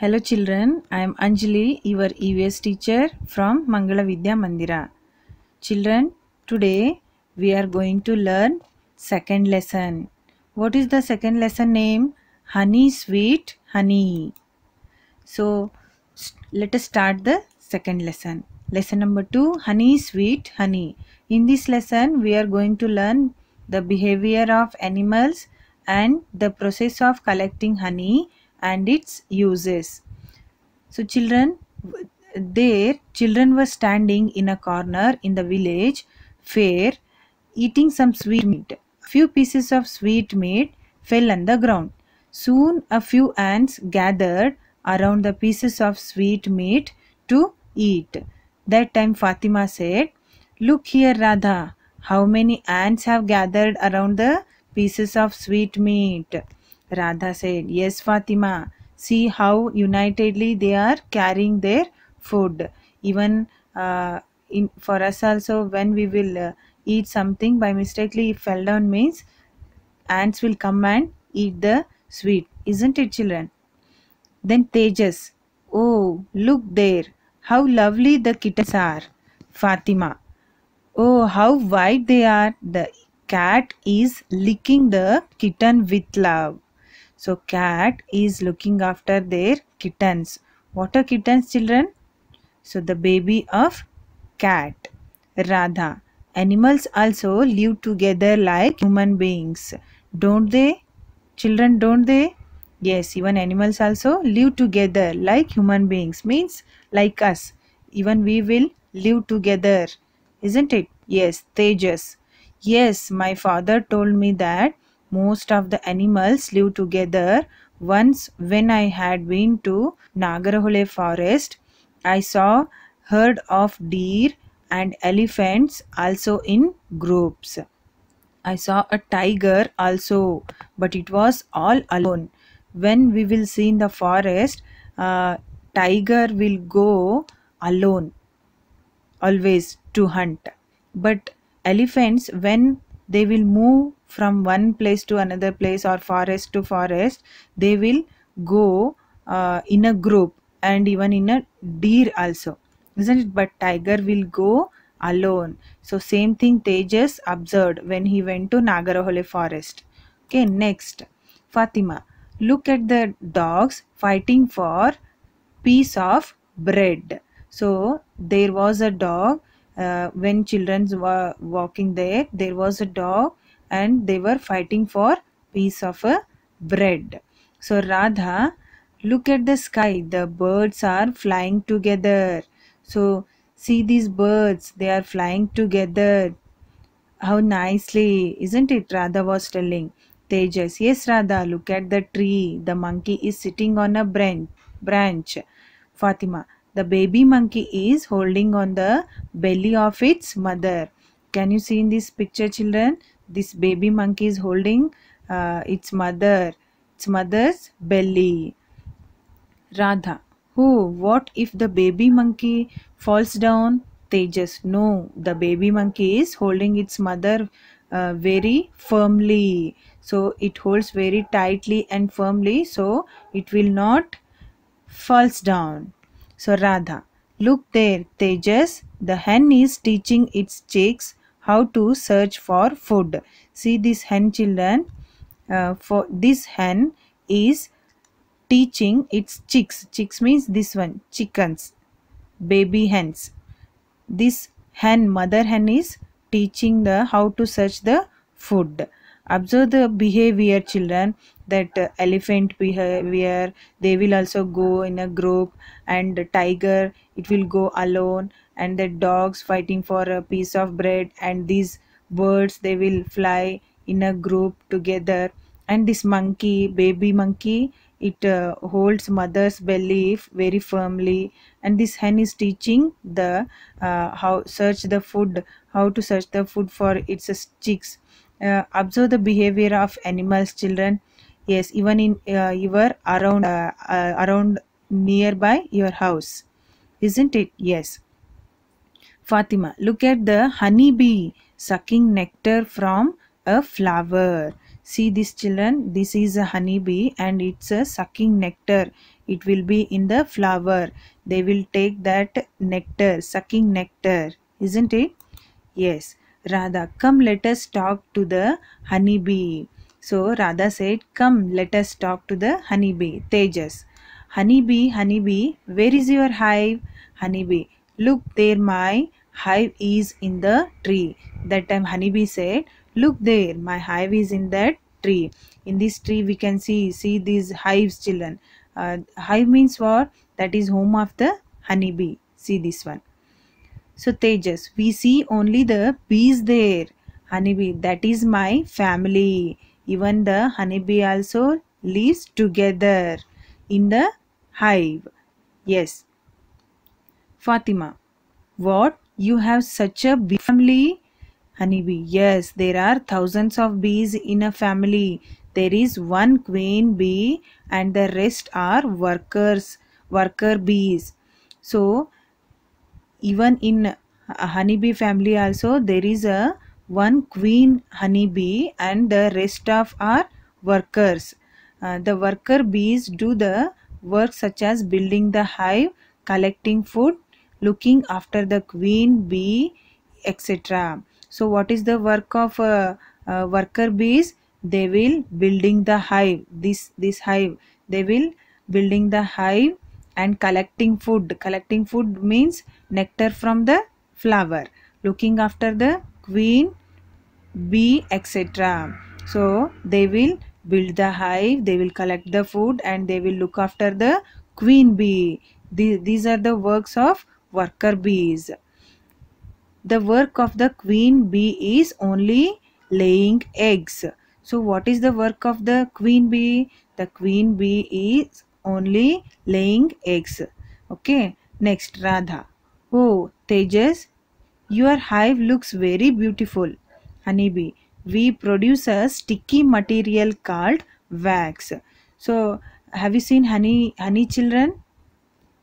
Hello children, I am Anjali, your EVS teacher from Mangala Vidya Mandira. Children, today we are going to learn second lesson. What is the second lesson name? Honey sweet honey. So let us start the second lesson. Lesson number 2 Honey sweet honey. In this lesson we are going to learn the behavior of animals and the process of collecting honey and its uses. So children, there children were standing in a corner in the village fair eating some sweet meat. Few pieces of sweet meat fell on the ground. Soon a few ants gathered around the pieces of sweet meat to eat. That time Fatima said, Look here Radha, how many ants have gathered around the pieces of sweet meat. Radha said, Yes, Fatima, see how unitedly they are carrying their food. Even uh, in, for us also, when we will uh, eat something by mistake,ly fell down means ants will come and eat the sweet. Isn't it, children? Then Tejas, oh, look there, how lovely the kittens are. Fatima, oh, how white they are. The cat is licking the kitten with love. So cat is looking after their kittens. What are kittens children? So the baby of cat, Radha. Animals also live together like human beings. Don't they? Children don't they? Yes, even animals also live together like human beings. Means like us. Even we will live together. Isn't it? Yes, Tejas. Yes, my father told me that most of the animals live together. Once when I had been to Nagarhole forest, I saw herd of deer and elephants also in groups. I saw a tiger also, but it was all alone. When we will see in the forest, uh, tiger will go alone always to hunt. But elephants, when they will move from one place to another place or forest to forest they will go uh, in a group and even in a deer also isn't it but tiger will go alone so same thing tejas observed when he went to nagarhole forest okay next fatima look at the dogs fighting for piece of bread so there was a dog uh, when children were walking there there was a dog and they were fighting for piece of a uh, bread so radha look at the sky the birds are flying together so see these birds they are flying together how nicely isn't it radha was telling tejas yes radha look at the tree the monkey is sitting on a branch branch fatima the baby monkey is holding on the belly of its mother. Can you see in this picture children? This baby monkey is holding uh, its mother, its mother's belly. Radha. Who? What if the baby monkey falls down? Tejas. No. The baby monkey is holding its mother uh, very firmly. So it holds very tightly and firmly. So it will not falls down. So Radha, look there, Tejas, the hen is teaching its chicks how to search for food. See this hen children, uh, for this hen is teaching its chicks. Chicks means this one, chickens, baby hens. This hen, mother hen is teaching the how to search the food observe the behavior children that uh, elephant behavior they will also go in a group and tiger it will go alone and the dogs fighting for a piece of bread and these birds they will fly in a group together and this monkey baby monkey it uh, holds mother's belly very firmly and this hen is teaching the uh, how search the food how to search the food for its chicks uh, observe the behavior of animals children yes even in uh, your around uh, uh, around nearby your house isn't it yes fatima look at the honeybee sucking nectar from a flower see this children this is a honeybee and it's a sucking nectar it will be in the flower they will take that nectar sucking nectar isn't it yes Radha, come let us talk to the honeybee. So Radha said, come let us talk to the honeybee. Tejas, honeybee, honeybee, where is your hive? Honeybee, look there my hive is in the tree. That time honeybee said, look there my hive is in that tree. In this tree we can see, see these hives children. Uh, hive means what? That is home of the honeybee. See this one. So Tejas, we see only the bees there. Honeybee, that is my family. Even the honeybee also lives together in the hive. Yes. Fatima, what? You have such a big family? Honeybee, yes, there are thousands of bees in a family. There is one queen bee and the rest are workers, worker bees. So, even in honeybee family also there is a one queen honeybee and the rest of are workers uh, the worker bees do the work such as building the hive collecting food looking after the queen bee etc so what is the work of uh, uh, worker bees they will building the hive this this hive they will building the hive and collecting food collecting food means nectar from the flower looking after the queen bee etc so they will build the hive they will collect the food and they will look after the queen bee these, these are the works of worker bees the work of the queen bee is only laying eggs so what is the work of the queen bee the queen bee is only laying eggs. Okay. Next, Radha. Oh, Tejas, your hive looks very beautiful. Honeybee, we produce a sticky material called wax. So, have you seen honey, honey children?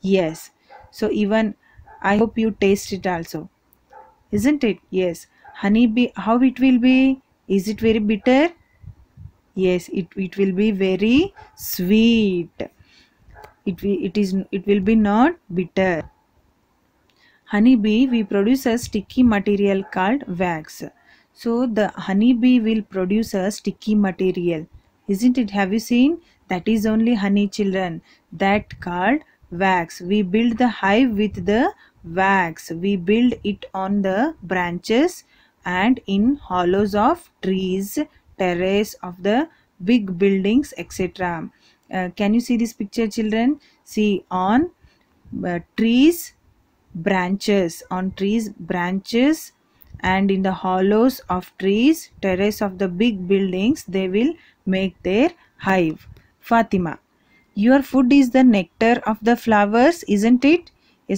Yes. So, even I hope you taste it also. Isn't it? Yes. Honeybee, how it will be? Is it very bitter? Yes, it, it will be very sweet it, it, is, it will be not bitter. Honeybee, we produce a sticky material called wax. So the honeybee will produce a sticky material. Isn't it? Have you seen? That is only honey children. That called wax. We build the hive with the wax. We build it on the branches and in hollows of trees, terrace of the big buildings etc. Uh, can you see this picture children see on uh, trees branches on trees branches and in the hollows of trees terrace of the big buildings they will make their hive fatima your food is the nectar of the flowers isn't it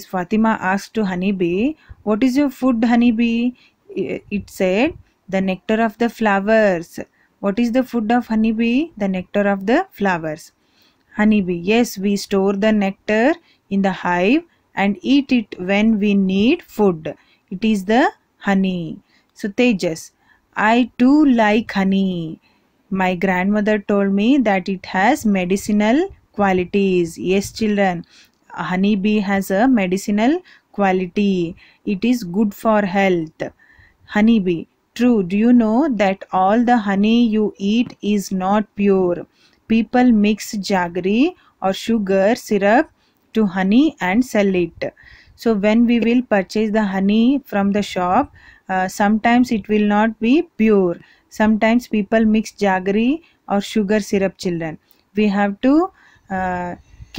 fatima asked to honeybee what is your food honeybee it said the nectar of the flowers what is the food of honeybee the nectar of the flowers honeybee yes we store the nectar in the hive and eat it when we need food it is the honey so tejas i too like honey my grandmother told me that it has medicinal qualities yes children honeybee has a medicinal quality it is good for health honeybee true do you know that all the honey you eat is not pure people mix jaggery or sugar syrup to honey and sell it so when we will purchase the honey from the shop uh, sometimes it will not be pure sometimes people mix jaggery or sugar syrup children we have to uh,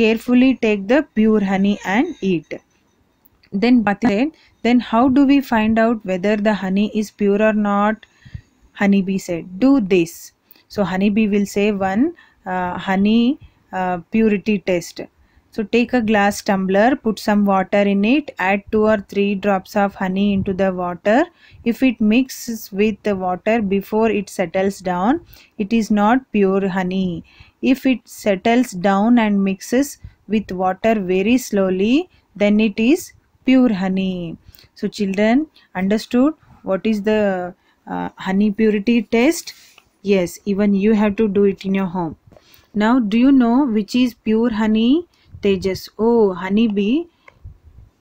carefully take the pure honey and eat then then how do we find out whether the honey is pure or not honeybee said do this so honeybee will say one uh, honey uh, purity test. So take a glass tumbler, put some water in it, add 2 or 3 drops of honey into the water. If it mixes with the water before it settles down, it is not pure honey. If it settles down and mixes with water very slowly, then it is pure honey. So children understood what is the uh, honey purity test? Yes, even you have to do it in your home. Now, do you know which is pure honey? Tejas. Oh, honey bee.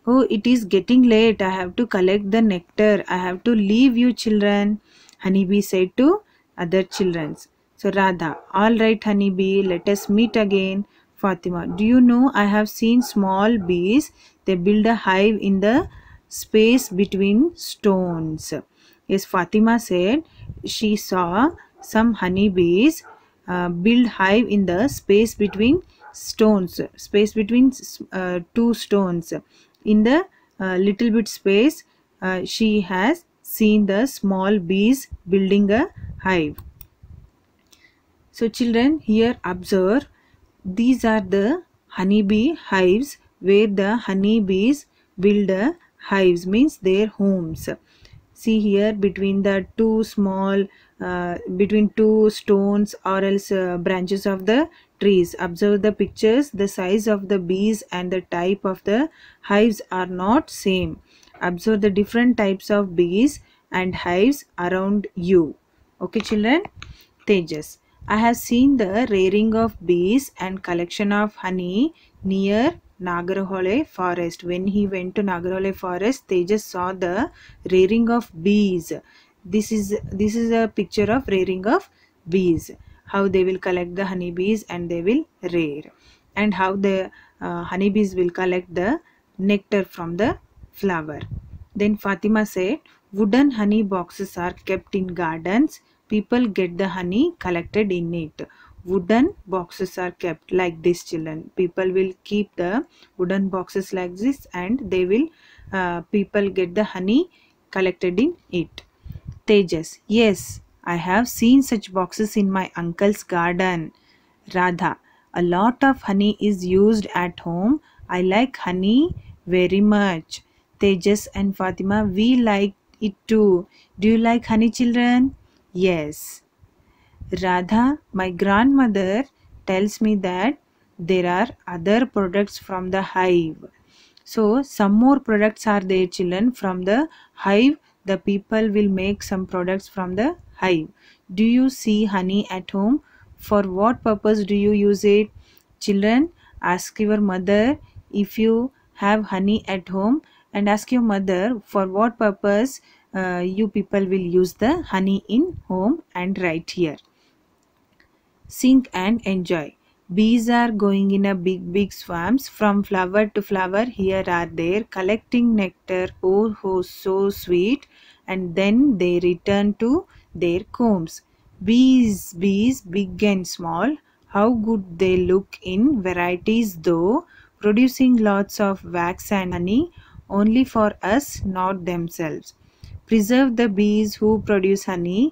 Oh, it is getting late. I have to collect the nectar. I have to leave you children. Honeybee said to other children. So Radha, all right honeybee, let us meet again. Fatima, do you know I have seen small bees. They build a hive in the space between stones. Yes, Fatima said she saw some honeybees uh, build hive in the space between stones space between uh, two stones in the uh, little bit space uh, she has seen the small bees building a hive so children here observe these are the honeybee hives where the honeybees build a hives means their homes see here between the two small uh, between two stones or else uh, branches of the trees observe the pictures the size of the bees and the type of the hives are not same observe the different types of bees and hives around you okay children tejas i have seen the rearing of bees and collection of honey near Nagarhole forest. When he went to Nagarhole forest, they just saw the rearing of bees this is this is a picture of rearing of bees how they will collect the honey bees and they will rear and how the uh, honey bees will collect the nectar from the flower then fatima said wooden honey boxes are kept in gardens people get the honey collected in it wooden boxes are kept like this children people will keep the wooden boxes like this and they will uh, people get the honey collected in it Tejas. Yes, I have seen such boxes in my uncle's garden. Radha. A lot of honey is used at home. I like honey very much. Tejas and Fatima, we like it too. Do you like honey, children? Yes. Radha, my grandmother tells me that there are other products from the hive. So, some more products are there, children, from the hive the people will make some products from the hive. Do you see honey at home? For what purpose do you use it? Children, ask your mother if you have honey at home and ask your mother for what purpose uh, you people will use the honey in home and right here. Sing and enjoy bees are going in a big big swarms from flower to flower here are there collecting nectar oh, oh so sweet and then they return to their combs bees bees big and small how good they look in varieties though producing lots of wax and honey only for us not themselves preserve the bees who produce honey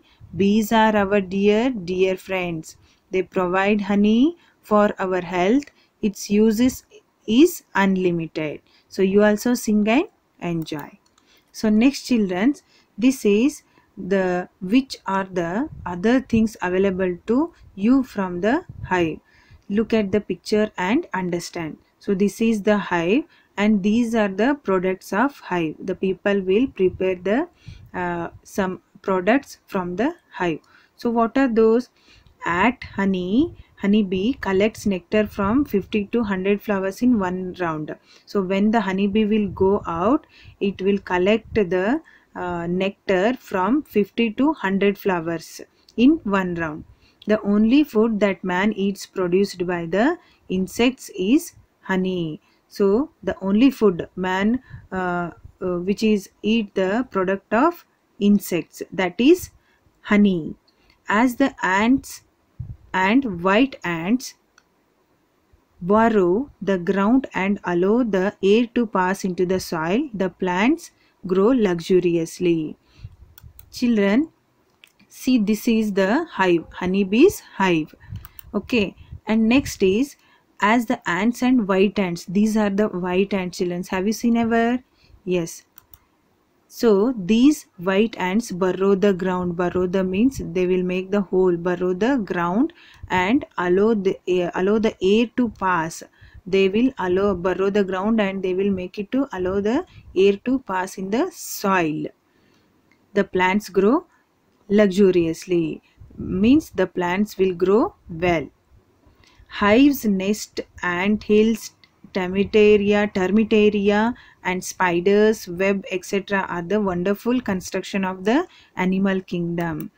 bees are our dear dear friends they provide honey for our health its uses is unlimited so you also sing and enjoy so next children this is the which are the other things available to you from the hive look at the picture and understand so this is the hive and these are the products of hive the people will prepare the uh, some products from the hive so what are those at honey honeybee collects nectar from 50 to 100 flowers in one round. So when the honeybee will go out, it will collect the uh, nectar from 50 to 100 flowers in one round. The only food that man eats produced by the insects is honey. So the only food man uh, uh, which is eat the product of insects that is honey. As the ants and white ants burrow the ground and allow the air to pass into the soil. The plants grow luxuriously. Children, see this is the hive, honeybees hive. Okay, and next is as the ants and white ants. These are the white ant children. Have you seen ever? Yes, so these white ants burrow the ground. Burrow the means they will make the hole. Burrow the ground and allow the air, eh, allow the air to pass. They will allow burrow the ground and they will make it to allow the air to pass in the soil. The plants grow luxuriously means the plants will grow well. Hives, nest, ant hills, termitaria, termitaria and spiders, web etc. are the wonderful construction of the animal kingdom.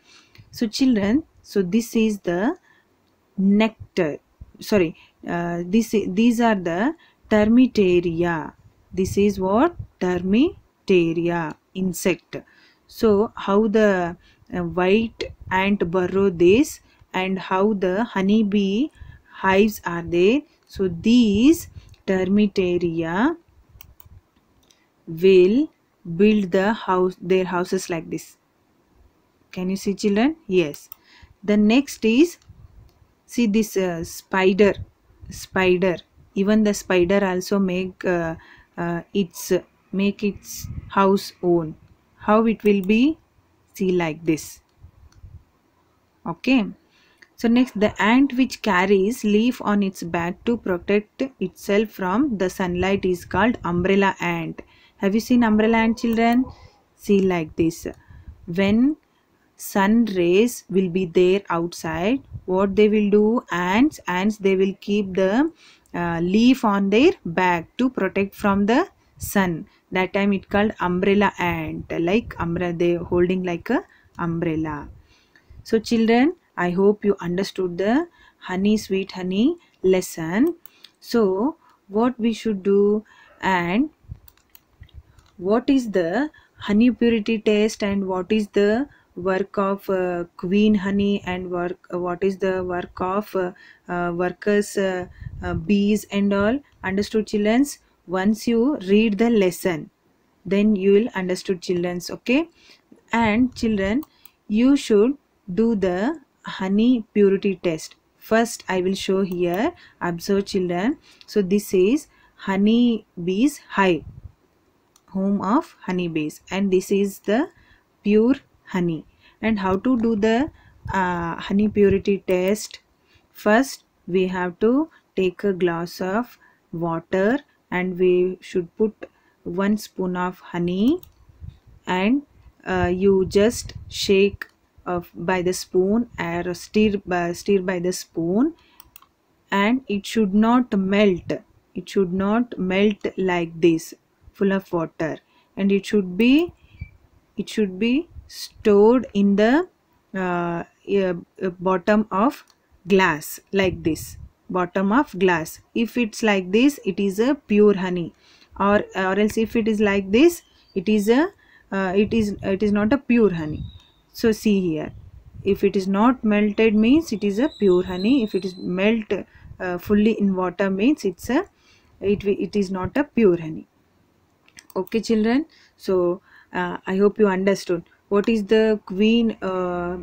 So children, so this is the nectar, sorry, uh, this these are the termitaria. This is what? Termitaria, insect. So how the uh, white ant burrow this and how the honeybee hives are there so these termitaria will build the house their houses like this can you see children yes the next is see this uh, spider spider even the spider also make uh, uh, its make its house own how it will be see like this okay so next the ant which carries leaf on its back to protect itself from the sunlight is called umbrella ant. Have you seen umbrella ant children? See like this. When sun rays will be there outside what they will do ants ants they will keep the uh, leaf on their back to protect from the sun that time it called umbrella ant like umbrella they holding like a umbrella so children I hope you understood the honey sweet honey lesson. So what we should do and what is the honey purity test and what is the work of uh, queen honey and work uh, what is the work of uh, uh workers uh, uh, bees and all understood children once you read the lesson then you will understood children okay and children you should do the honey purity test first i will show here observe children so this is honey bees hive home of honey bees and this is the pure honey and how to do the uh, honey purity test first we have to take a glass of water and we should put one spoon of honey and uh, you just shake of by the spoon or stir by stir by the spoon and it should not melt it should not melt like this full of water and it should be it should be stored in the uh, uh, bottom of glass like this bottom of glass if it's like this it is a pure honey or or else if it is like this it is a uh, it is it is not a pure honey so see here if it is not melted means it is a pure honey if it is melt uh, fully in water means it's a it it is not a pure honey okay children so uh, i hope you understood what is the queen uh,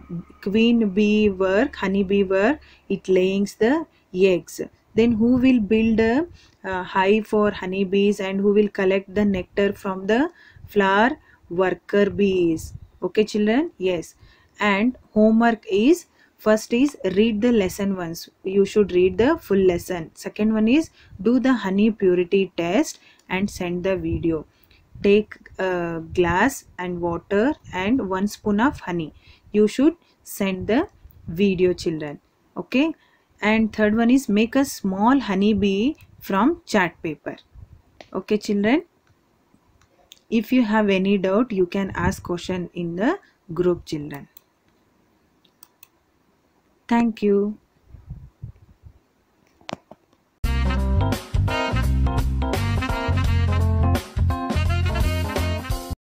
queen bee work honey bee work it lays the eggs then who will build a, a hive for honey bees and who will collect the nectar from the flower worker bees okay children yes and homework is first is read the lesson once you should read the full lesson second one is do the honey purity test and send the video take a glass and water and one spoon of honey you should send the video children okay and third one is make a small honey bee from chart paper okay children if you have any doubt you can ask question in the group children thank you